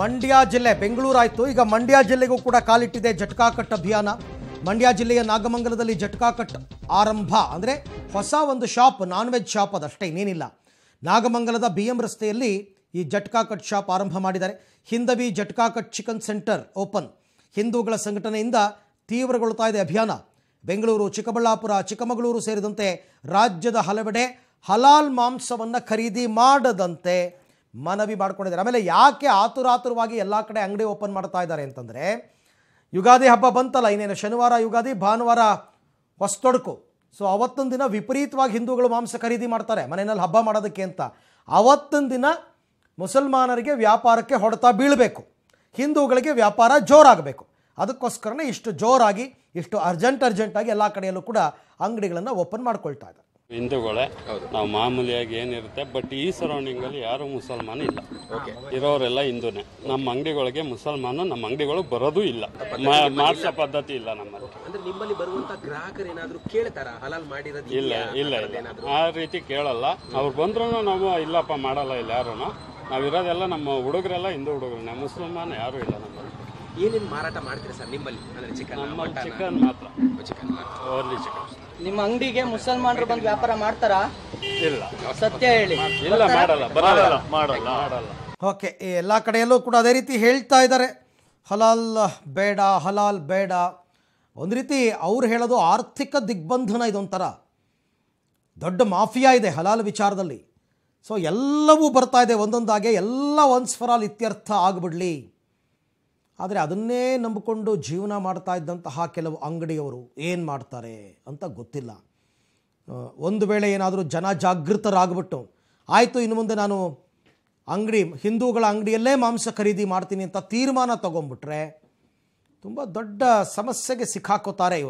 ಮಂಡ್ಯ ಜಿಲ್ಲೆ ಬೆಂಗಳೂರಾಯಿತು ಈಗ ಮಂಡ್ಯ ಜಿಲ್ಲೆಗೂ ಕೂಡ ಕಾಲಿಟ್ಟಿದೆ ಜಟ್ಕಾ ಕಟ್ ಅಭಿಯಾನ ಮಂಡ್ಯ ಜಿಲ್ಲೆಯ ನಾಗಮಂಗಲದಲ್ಲಿ ಜಟ್ಕಾ ಕಟ್ ಆರಂಭ ಅಂದರೆ ಹೊಸ ಒಂದು ಶಾಪ್ ನಾನ್ ವೆಜ್ ಶಾಪ್ ಅದಷ್ಟೇ ಇನ್ನೇನಿಲ್ಲ ನಾಗಮಂಗಲದ ಬಿ ಎಂ ರಸ್ತೆಯಲ್ಲಿ ಈ ಜಟ್ಕಾ ಕಟ್ ಶಾಪ್ ಆರಂಭ ಮಾಡಿದ್ದಾರೆ Hindavi jhatka cut chicken centre open ಹಿಂದೂಗಳ ಸಂಘಟನೆಯಿಂದ ತೀವ್ರಗೊಳ್ತಾ ಇದೆ ಅಭಿಯಾನ ಬೆಂಗಳೂರು ಚಿಕ್ಕಬಳ್ಳಾಪುರ ಚಿಕ್ಕಮಗಳೂರು ಸೇರಿದಂತೆ ರಾಜ್ಯದ ಹಲವೆಡೆ ಹಲಾಲ್ ಮಾಂಸವನ್ನು ಖರೀದಿ ಮಾಡದಂತೆ ಮನವಿ ಮಾಡ್ಕೊಂಡಿದ್ದಾರೆ ಆಮೇಲೆ ಯಾಕೆ ಆತುರಾತುರವಾಗಿ ಎಲ್ಲ ಕಡೆ ಅಂಗಡಿ ಓಪನ್ ಮಾಡ್ತಾ ಇದ್ದಾರೆ ಅಂತಂದರೆ ಯುಗಾದಿ ಹಬ್ಬ ಬಂತಲ್ಲ ಇನ್ನೇನು ಶನಿವಾರ ಯುಗಾದಿ ಭಾನುವಾರ ಹೊಸ್ತೊಡ್ಕು ಸೊ ಅವತ್ತಿನ ದಿನ ವಿಪರೀತವಾಗಿ ಹಿಂದೂಗಳು ಮಾಂಸ ಖರೀದಿ ಮಾಡ್ತಾರೆ ಮನೆಯಲ್ಲಿ ಹಬ್ಬ ಮಾಡೋದಕ್ಕೆ ಅಂತ ಅವತ್ತೊಂದು ದಿನ ಮುಸಲ್ಮಾನರಿಗೆ ವ್ಯಾಪಾರಕ್ಕೆ ಹೊಡೆತ ಬೀಳಬೇಕು ಹಿಂದೂಗಳಿಗೆ ವ್ಯಾಪಾರ ಜೋರಾಗಬೇಕು ಅದಕ್ಕೋಸ್ಕರನೇ ಇಷ್ಟು ಜೋರಾಗಿ ಇಷ್ಟು ಅರ್ಜೆಂಟ್ ಅರ್ಜೆಂಟಾಗಿ ಎಲ್ಲ ಕಡೆಯಲ್ಲೂ ಕೂಡ ಅಂಗಡಿಗಳನ್ನು ಓಪನ್ ಮಾಡ್ಕೊಳ್ತಾ ಇದ್ದಾರೆ ಹಿಂದೂಗಳೇ ನಾವು ಮಾಮೂಲಿಯಾಗಿ ಏನಿರುತ್ತೆ ಬಟ್ ಈ ಸರೌಂಡಿಂಗ್ ಅಲ್ಲಿ ಯಾರು ಮುಸಲ್ಮಾನ ಇಲ್ಲ ಇರೋರೆಲ್ಲ ಹಿಂದೂನೇ ನಮ್ಮ ಅಂಗಡಿಗಳಿಗೆ ಮುಸಲ್ಮಾನ ನಮ್ಮ ಅಂಗಡಿಗಳು ಬರೋದು ಇಲ್ಲ ಮಾಡಿಸ ಪದ್ಧತಿ ಇಲ್ಲ ನಮ್ಮಲ್ಲಿ ನಿಮ್ಮಲ್ಲಿ ಬರುವಂತ ಇಲ್ಲ ಇಲ್ಲ ಆ ರೀತಿ ಕೇಳಲ್ಲ ಅವ್ರು ಬಂದ್ರು ನಾವು ಇಲ್ಲಪ್ಪ ಮಾಡಲ್ಲ ಇಲ್ಲ ಯಾರು ನಾವಿರೋದೆಲ್ಲ ನಮ್ಮ ಹುಡುಗರೆಲ್ಲ ಹಿಂದೂ ಹುಡುಗರನ್ನೇ ಮುಸಲ್ಮಾನ ಯಾರು ಇಲ್ಲ ನಮ್ಮಲ್ಲಿ ಏನೇನು ಮಾರಾಟ ಮಾಡ್ತೀರಾ ಸರ್ ನಿಮ್ಮಲ್ಲಿ ಅಂದ್ರೆ ಚಿಕನ್ ಚಿಕನ್ ಮಾತ್ರ ಚಿಕನ್ ಓನ್ಲಿ ಚಿಕನ್ ನಿಮ್ಮ ಅಂಗಡಿಗೆ ಮುಸಲ್ಮಾನರು ಬಂದು ವ್ಯಾಪಾರ ಮಾಡ್ತಾರಾ ಇಲ್ಲ ಸತ್ಯ ಹೇಳಿ ಇಲ್ಲ ಮಾಡಲ್ಲ ಮಾಡಲ್ಲ ಓಕೆ ಎಲ್ಲ ಕಡೆಯಲ್ಲೂ ಕೂಡ ಅದೇ ರೀತಿ ಹೇಳ್ತಾ ಇದ್ದಾರೆ ಹಲಾಲ್ ಬೇಡ ಹಲಾಲ್ ಬೇಡ ಒಂದು ರೀತಿ ಅವ್ರು ಹೇಳೋದು ಆರ್ಥಿಕ ದಿಗ್ಬಂಧನ ಇದೊಂಥರ ದೊಡ್ಡ ಮಾಫಿಯಾ ಇದೆ ಹಲಾಲ್ ವಿಚಾರದಲ್ಲಿ ಸೊ ಎಲ್ಲವೂ ಬರ್ತಾ ಇದೆ ಒಂದೊಂದಾಗೆ ಎಲ್ಲ ಒನ್ಸ್ ಫರ್ ಆಲ್ ಇತ್ಯರ್ಥ ಆಗಿಬಿಡಲಿ ಆದರೆ ಅದನ್ನೇ ನಂಬಿಕೊಂಡು ಜೀವನ ಮಾಡ್ತಾ ಇದ್ದಂತಹ ಕೆಲವು ಅಂಗಡಿಯವರು ಏನು ಮಾಡ್ತಾರೆ ಅಂತ ಗೊತ್ತಿಲ್ಲ ಒಂದು ವೇಳೆ ಏನಾದರೂ ಜನ ಜಾಗೃತರಾಗ್ಬಿಟ್ಟು ಆಯಿತು ಇನ್ನು ಮುಂದೆ ನಾನು ಅಂಗಡಿ ಹಿಂದೂಗಳ ಅಂಗಡಿಯಲ್ಲೇ ಮಾಂಸ ಖರೀದಿ ಮಾಡ್ತೀನಿ ಅಂತ ತೀರ್ಮಾನ ತೊಗೊಂಬಿಟ್ರೆ ತುಂಬ ದೊಡ್ಡ ಸಮಸ್ಯೆಗೆ ಸಿಕ್ಕಾಕೋತಾರೆ ಇವರು